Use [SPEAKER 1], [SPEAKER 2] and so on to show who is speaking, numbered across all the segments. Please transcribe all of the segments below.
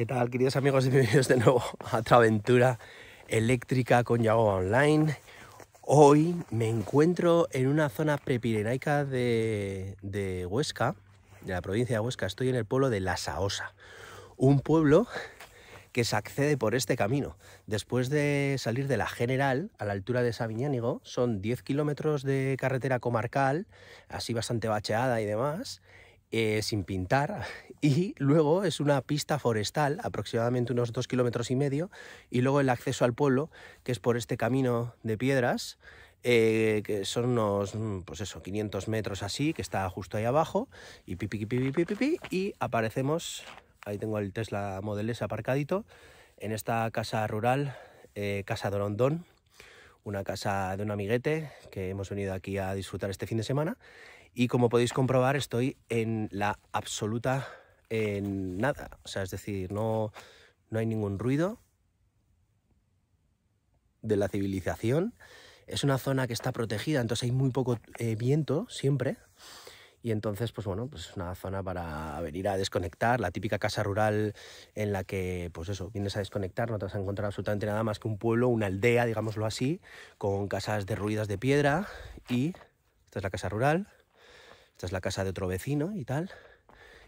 [SPEAKER 1] ¿Qué tal, queridos amigos? Bienvenidos de nuevo a otra aventura eléctrica con Yagoba Online. Hoy me encuentro en una zona prepirenaica de, de Huesca, de la provincia de Huesca. Estoy en el pueblo de La Saosa, un pueblo que se accede por este camino. Después de salir de la General, a la altura de Sabiñánigo, son 10 kilómetros de carretera comarcal, así bastante bacheada y demás, eh, sin pintar y luego es una pista forestal, aproximadamente unos dos kilómetros y medio, y luego el acceso al pueblo, que es por este camino de piedras, eh, que son unos, mm, pues eso, 500 metros así, que está justo ahí abajo, y y aparecemos, ahí tengo el Tesla Model S aparcadito, en esta casa rural, eh, casa Casa rondón una casa de un amiguete que hemos venido aquí a disfrutar este fin de semana, y como podéis comprobar, estoy en la absoluta en nada. O sea, es decir, no, no hay ningún ruido de la civilización. Es una zona que está protegida, entonces hay muy poco eh, viento siempre. Y entonces, pues bueno, pues es una zona para venir a desconectar, la típica casa rural en la que, pues eso, vienes a desconectar, no te vas a encontrar absolutamente nada más que un pueblo, una aldea, digámoslo así, con casas derruidas de piedra y esta es la casa rural, esta es la casa de otro vecino y tal.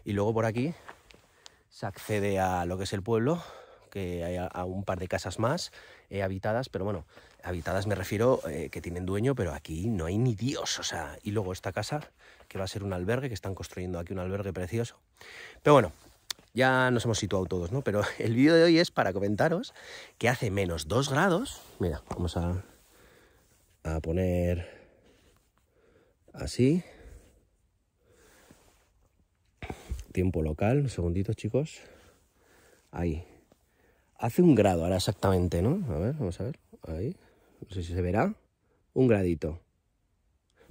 [SPEAKER 1] Y luego por aquí se accede a lo que es el pueblo, que hay a, un par de casas más eh, habitadas, pero bueno, habitadas me refiero eh, que tienen dueño, pero aquí no hay ni Dios, o sea, y luego esta casa, que va a ser un albergue, que están construyendo aquí un albergue precioso. Pero bueno, ya nos hemos situado todos, ¿no? Pero el vídeo de hoy es para comentaros que hace menos 2 grados, mira, vamos a, a poner así, tiempo local, un segundito chicos. Ahí. Hace un grado ahora exactamente, ¿no? A ver, vamos a ver. Ahí. No sé si se verá. Un gradito.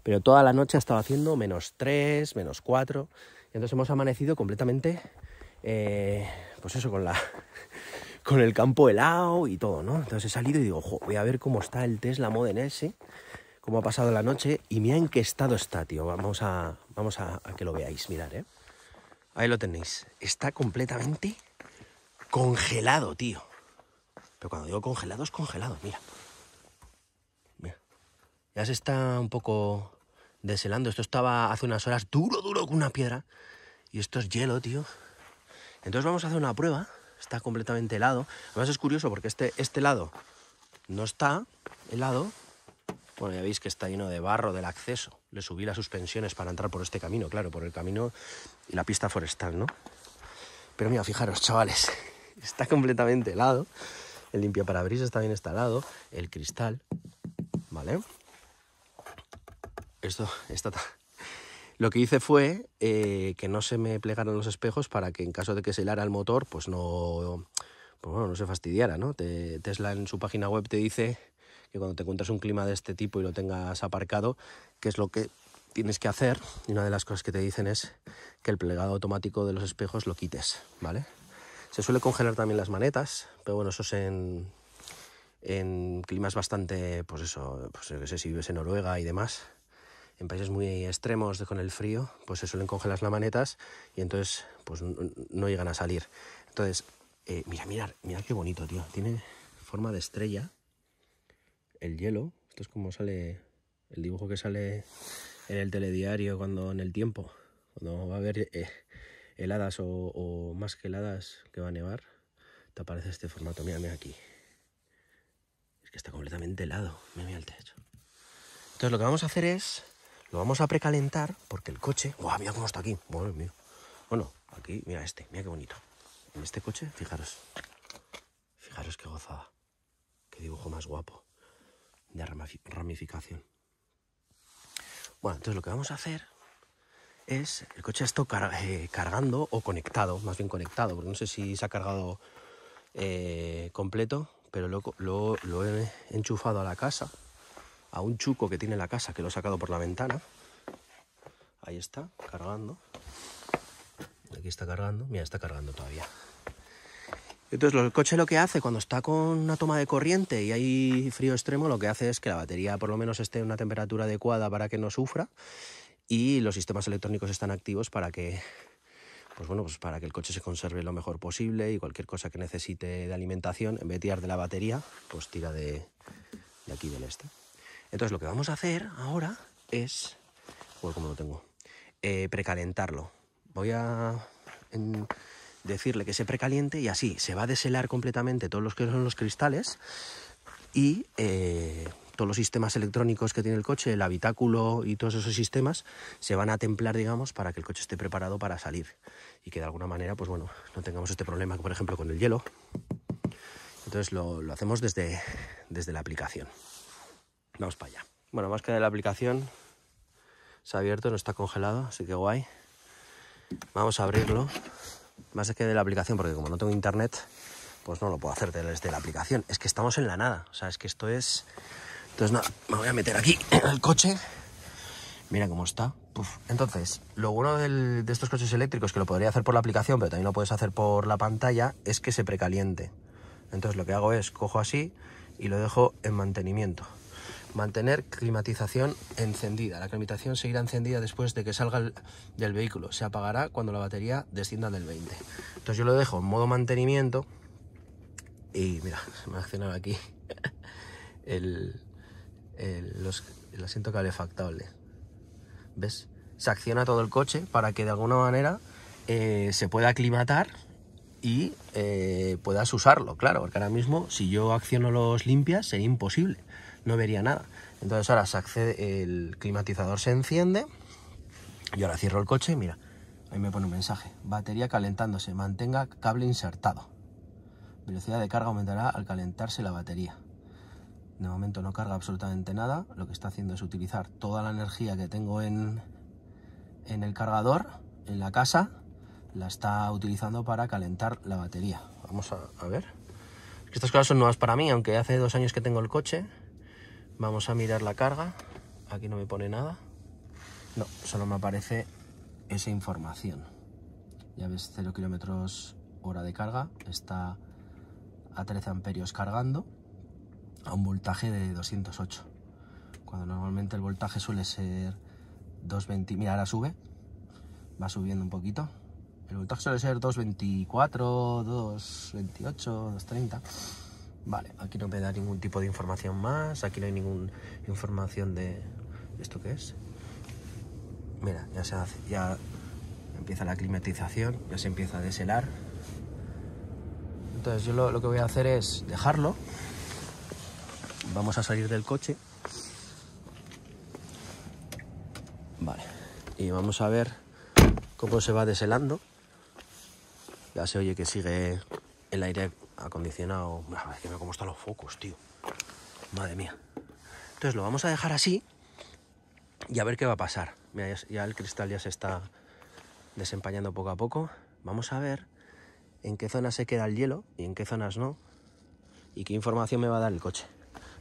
[SPEAKER 1] Pero toda la noche ha estado haciendo menos 3, menos 4. Y entonces hemos amanecido completamente, eh, pues eso, con la, con el campo helado y todo, ¿no? Entonces he salido y digo, voy a ver cómo está el Tesla Model S, cómo ha pasado la noche y mira en qué estado está, tío. Vamos a, vamos a, a que lo veáis, mirar, ¿eh? Ahí lo tenéis. Está completamente congelado, tío. Pero cuando digo congelado, es congelado, mira. Mira. Ya se está un poco deshelando. Esto estaba hace unas horas duro, duro con una piedra. Y esto es hielo, tío. Entonces vamos a hacer una prueba. Está completamente helado. Además es curioso porque este, este lado no está helado, bueno, ya veis que está lleno de barro del acceso. Le subí las suspensiones para entrar por este camino, claro, por el camino y la pista forestal, ¿no? Pero mira, fijaros, chavales, está completamente helado. El limpiaparabrisas también está helado. El cristal, ¿vale? Esto está... Lo que hice fue eh, que no se me plegaran los espejos para que en caso de que se helara el motor, pues no, pues bueno, no se fastidiara, ¿no? Tesla en su página web te dice que cuando te encuentras un clima de este tipo y lo tengas aparcado, qué es lo que tienes que hacer, y una de las cosas que te dicen es que el plegado automático de los espejos lo quites, ¿vale? Se suele congelar también las manetas, pero bueno, eso es en, en climas bastante, pues eso, pues no sé si vives en Noruega y demás, en países muy extremos con el frío, pues se suelen congelar las manetas y entonces pues no, llegan a salir. Entonces, eh, mira, mira, mira qué bonito, tío, tiene forma de estrella el hielo. Esto es como sale el dibujo que sale en el telediario cuando en el tiempo, cuando va a haber eh, heladas o, más que heladas que va a nevar, te aparece este formato. Mírame aquí. Es que está completamente helado. Mira, mira el techo. Entonces lo que vamos a hacer es, lo vamos a precalentar porque el coche, ¡guau! Mira cómo está aquí. Bueno, mío. Bueno, aquí, mira este, mira qué bonito. En este coche, fijaros. Fijaros qué gozada. Qué dibujo más guapo de ramificación. Bueno, entonces lo que vamos a hacer es, el coche ha estado eh, cargando o conectado, más bien conectado, porque no sé si se ha cargado eh, completo, pero lo, lo, he enchufado a la casa, a un chuco que tiene la casa, que lo he sacado por la ventana. Ahí está, cargando. Aquí está cargando, mira, está cargando todavía. Entonces, el coche lo que hace cuando está con una toma de corriente y hay frío extremo, lo que hace es que la batería por lo menos esté en una temperatura adecuada para que no sufra y los sistemas electrónicos están activos para que pues bueno, pues para que el coche se conserve lo mejor posible y cualquier cosa que necesite de alimentación, en vez de tirar de la batería, pues tira de, aquí del este. Entonces lo que vamos a hacer ahora es, como lo tengo, eh, precalentarlo. Voy a decirle que se precaliente y así se va a deshelar completamente todos los que son los cristales y eh, todos los sistemas electrónicos que tiene el coche, el habitáculo y todos esos sistemas se van a templar, digamos, para que el coche esté preparado para salir y que de alguna manera, pues bueno, no tengamos este problema, por ejemplo, con el hielo. Entonces lo, hacemos desde, desde la aplicación. Vamos para allá. Bueno, más que de la aplicación, se ha abierto, no está congelado, así que guay. Vamos a abrirlo más que de la aplicación, porque como no tengo internet, pues no lo puedo hacer desde la aplicación. Es que estamos en la nada, o sea, es que esto es... Entonces nada, me voy a meter aquí Al coche. Mira cómo está. Entonces, lo bueno de estos coches eléctricos, que lo podría hacer por la aplicación, pero también lo puedes hacer por la pantalla, es que se precaliente. Entonces lo que hago es cojo así y lo dejo en mantenimiento. Mantener climatización encendida. La climatización seguirá encendida después de que salga del vehículo. Se apagará cuando la batería descienda del 20. Entonces yo lo dejo en modo mantenimiento. Y mira, se me ha accionado aquí el, asiento calefactable. ¿Ves? Se acciona todo el coche para que de alguna manera eh, se pueda aclimatar y eh, puedas usarlo, claro, porque ahora mismo si yo acciono los limpias sería imposible no vería nada. Entonces ahora se accede, el climatizador se enciende, yo ahora cierro el coche y mira, ahí me pone un mensaje. Batería calentándose, mantenga cable insertado. Velocidad de carga aumentará al calentarse la batería. De momento no carga absolutamente nada, lo que está haciendo es utilizar toda la energía que tengo en, el cargador, en la casa, la está utilizando para calentar la batería. Vamos a, a ver. Estas cosas son nuevas para mí, aunque hace dos años que tengo el coche, Vamos a mirar la carga. Aquí no me pone nada. No, solo me aparece esa información. Ya ves, 0 kilómetros hora de carga. Está a 13 amperios cargando a un voltaje de 208. Cuando normalmente el voltaje suele ser 220. Mira, ahora sube. Va subiendo un poquito. El voltaje suele ser 224, 228, 230 Vale, aquí no me da ningún tipo de información más, aquí no hay ninguna información de... ¿Esto que es? Mira, ya se hace, ya empieza la climatización, ya se empieza a deshelar. Entonces yo lo, lo que voy a hacer es dejarlo. Vamos a salir del coche. Vale, y vamos a ver cómo se va deshelando. Ya se oye que sigue el aire acondicionado. A ver, cómo están los focos, tío. Madre mía. Entonces lo vamos a dejar así y a ver qué va a pasar. Mira, ya, el cristal ya se está desempañando poco a poco. Vamos a ver en qué zonas se queda el hielo y en qué zonas no. Y qué información me va a dar el coche.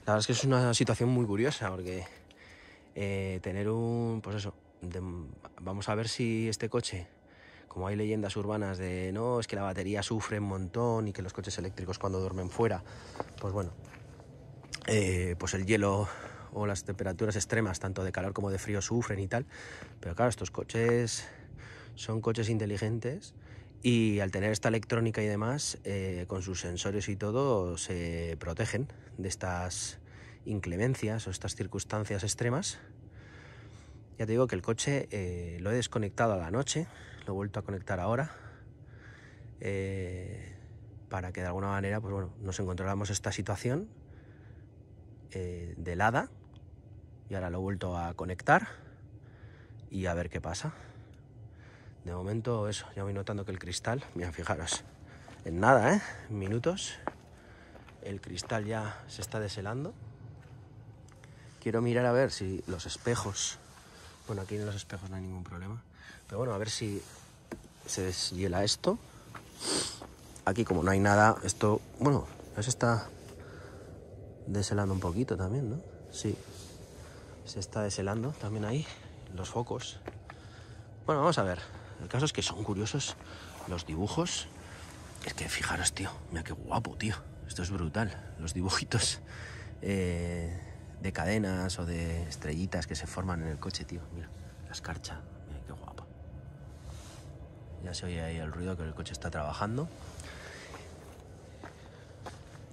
[SPEAKER 1] La verdad es que es una situación muy curiosa porque eh, tener un... Pues eso, vamos a ver si este coche como hay leyendas urbanas de no, es que la batería sufre un montón y que los coches eléctricos cuando duermen fuera, pues bueno, eh, pues el hielo o las temperaturas extremas, tanto de calor como de frío, sufren y tal. Pero claro, estos coches son coches inteligentes y al tener esta electrónica y demás, eh, con sus sensores y todo, se protegen de estas inclemencias o estas circunstancias extremas. Ya te digo que el coche eh, lo he desconectado a la noche, lo he vuelto a conectar ahora eh, para que de alguna manera pues nos encontráramos esta situación eh, de helada y ahora lo he vuelto a conectar y a ver qué pasa. De momento eso, ya voy notando que el cristal, mira, fijaros, en nada, ¿eh? minutos, el cristal ya se está deshelando. Quiero mirar a ver si los espejos, bueno, aquí en los espejos no hay ningún problema pero bueno, a ver si se deshiela esto. Aquí como no hay nada, esto, bueno, ya se está deshelando un poquito también, ¿no? Sí, se está deshelando también ahí los focos. Bueno, vamos a ver. El caso es que son curiosos los dibujos. Es que fijaros, tío, mira qué guapo, tío. Esto es brutal. Los dibujitos eh, de cadenas o de estrellitas que se forman en el coche, tío. Mira, la escarcha. Ya se oye ahí el ruido que el coche está trabajando.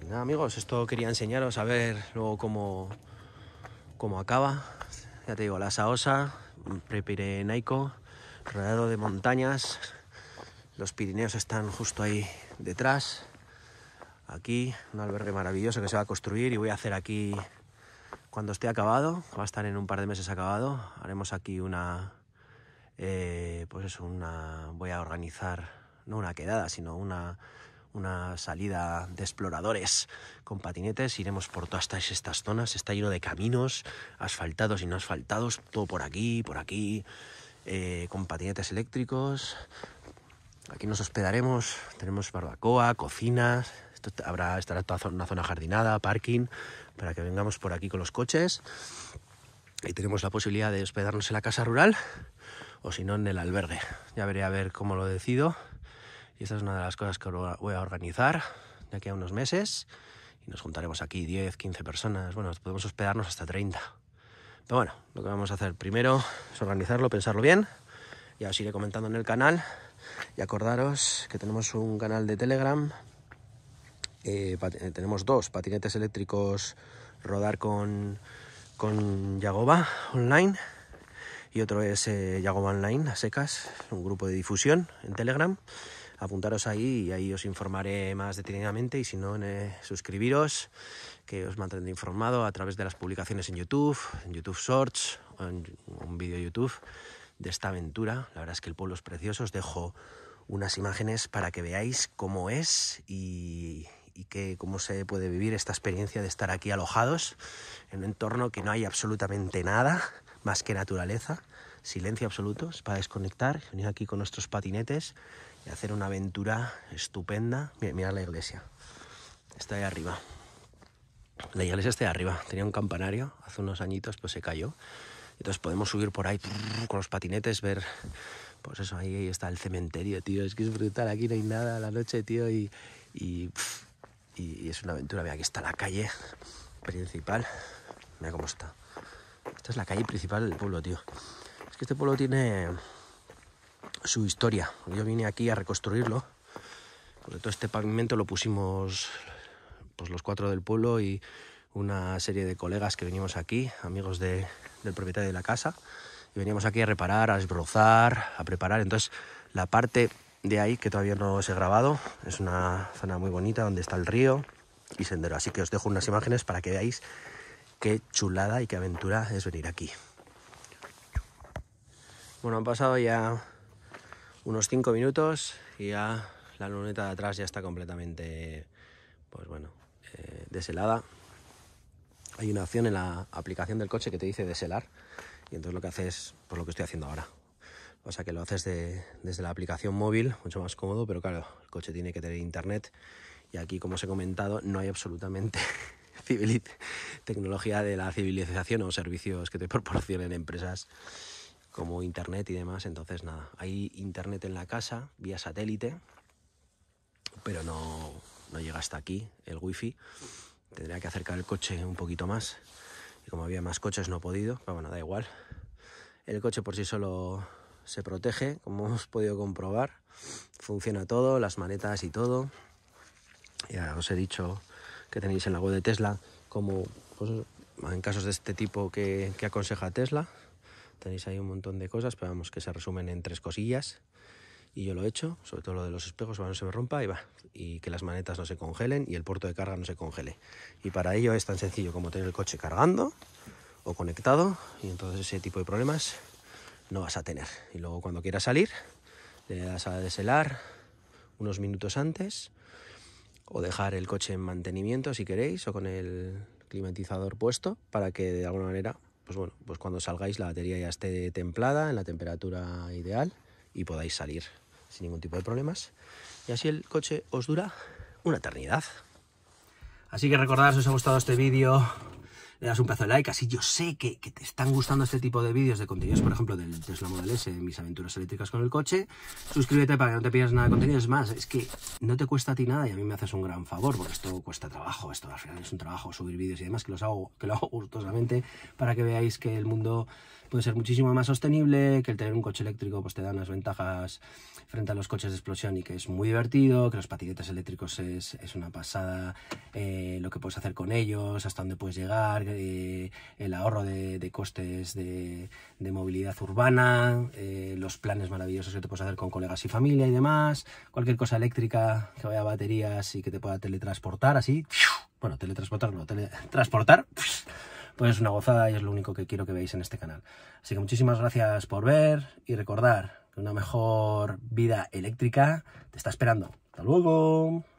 [SPEAKER 1] nada amigos, esto quería enseñaros a ver luego cómo, cómo acaba. Ya te digo, la Saosa, Prepirenaico, rodeado de montañas. Los Pirineos están justo ahí detrás. Aquí un albergue maravilloso que se va a construir y voy a hacer aquí cuando esté acabado, va a estar en un par de meses acabado, haremos aquí una, eh, pues eso, una, voy a organizar, no una quedada, sino una, una salida de exploradores con patinetes. Iremos por todas estas, zonas. Está lleno de caminos asfaltados y no asfaltados, todo por aquí, por aquí, eh, con patinetes eléctricos. Aquí nos hospedaremos, tenemos barbacoa, cocinas, habrá, estará toda una zona jardinada, parking, para que vengamos por aquí con los coches. Y tenemos la posibilidad de hospedarnos en la casa rural o si no en el albergue. Ya veré a ver cómo lo decido. Y esta es una de las cosas que voy a organizar de aquí a unos meses. Y nos juntaremos aquí 10, 15 personas. Bueno, podemos hospedarnos hasta 30. Pero bueno, lo que vamos a hacer primero es organizarlo, pensarlo bien. Ya os iré comentando en el canal. Y acordaros que tenemos un canal de Telegram. Eh, eh, tenemos dos patinetes eléctricos rodar con, con Yagoba online y otro es eh, Online, a secas, un grupo de difusión en Telegram. Apuntaros ahí y ahí os informaré más detenidamente y si no, suscribiros, que os mantendré informado a través de las publicaciones en YouTube, en YouTube Shorts, en un vídeo YouTube de esta aventura. La verdad es que el pueblo es precioso, os dejo unas imágenes para que veáis cómo es y, y que cómo se puede vivir esta experiencia de estar aquí alojados en un entorno que no hay absolutamente nada más que naturaleza, silencio absoluto, para desconectar, venir aquí con nuestros patinetes y hacer una aventura estupenda. mira la iglesia, está ahí arriba. La iglesia está ahí arriba, tenía un campanario, hace unos añitos pues se cayó. Entonces podemos subir por ahí con los patinetes, ver pues eso, ahí, está el cementerio, tío. Es que es brutal, aquí no hay nada a la noche, tío. Y, y, es una aventura. Vea, aquí está la calle principal. Mira cómo está. Esta es la calle principal del pueblo, tío. Es que este pueblo tiene su historia. Yo vine aquí a reconstruirlo. Porque todo este pavimento lo pusimos pues, los cuatro del pueblo y una serie de colegas que venimos aquí, amigos del propietario de la casa. Y veníamos aquí a reparar, a desbrozar, a preparar. Entonces, la parte de ahí que todavía no os he grabado. Es una zona muy bonita donde está el río y sendero. Así que os dejo unas imágenes para que veáis qué chulada y qué aventura es venir aquí. Bueno, han pasado ya unos 5 minutos y ya la luneta de atrás ya está completamente, pues bueno, eh, deshelada. Hay una opción en la aplicación del coche que te dice deshelar y entonces lo que haces, por pues lo que estoy haciendo ahora, o sea que lo haces desde la aplicación móvil, mucho más cómodo, pero claro, el coche tiene que tener internet y aquí, como os he comentado, no hay absolutamente tecnología de la civilización o servicios que te proporcionen empresas como internet y demás. Entonces, nada, hay internet en la casa, vía satélite, pero no, no llega hasta aquí el wifi. Tendría que acercar el coche un poquito más. Y como había más coches, no he podido, pero bueno, da igual. El coche por sí solo se protege, como hemos podido comprobar. Funciona todo, las manetas y todo. Ya os he dicho que tenéis en la web de Tesla como pues, en casos de este tipo que, aconseja Tesla. Tenéis ahí un montón de cosas, pero vamos, que se resumen en tres cosillas y yo lo he hecho, sobre todo lo de los espejos, para no se me rompa y va, y que las manetas no se congelen y el puerto de carga no se congele. Y para ello es tan sencillo como tener el coche cargando o conectado y entonces ese tipo de problemas no vas a tener. Y luego cuando quieras salir, le das a deshelar unos minutos antes o dejar el coche en mantenimiento si queréis o con el climatizador puesto para que de alguna manera, pues bueno, pues cuando salgáis la batería ya esté templada en la temperatura ideal y podáis salir sin ningún tipo de problemas. Y así el coche os dura una eternidad. Así que recordad si os ha gustado este vídeo, le das un pedazo de like, así yo sé que, te están gustando este tipo de vídeos de contenidos, por ejemplo, del Tesla Model S, mis aventuras eléctricas con el coche. Suscríbete para que no te pierdas nada de contenido. Es más, es que no te cuesta a ti nada y a mí me haces un gran favor, porque esto cuesta trabajo, esto al final es un trabajo subir vídeos y demás, que los hago, que lo hago gustosamente para que veáis que el mundo puede ser muchísimo más sostenible, que el tener un coche eléctrico pues te da unas ventajas frente a los coches de explosión y que es muy divertido, que los patinetes eléctricos es, es una pasada, eh, lo que puedes hacer con ellos, hasta dónde puedes llegar, eh, el ahorro de, costes de, movilidad urbana, eh, los planes maravillosos que te puedes hacer con colegas y familia y demás, cualquier cosa eléctrica que vaya a baterías y que te pueda teletransportar así, bueno, teletransportar no, teletransportar pues es una gozada y es lo único que quiero que veáis en este canal. Así que muchísimas gracias por ver y recordar que una mejor vida eléctrica te está esperando. ¡Hasta luego!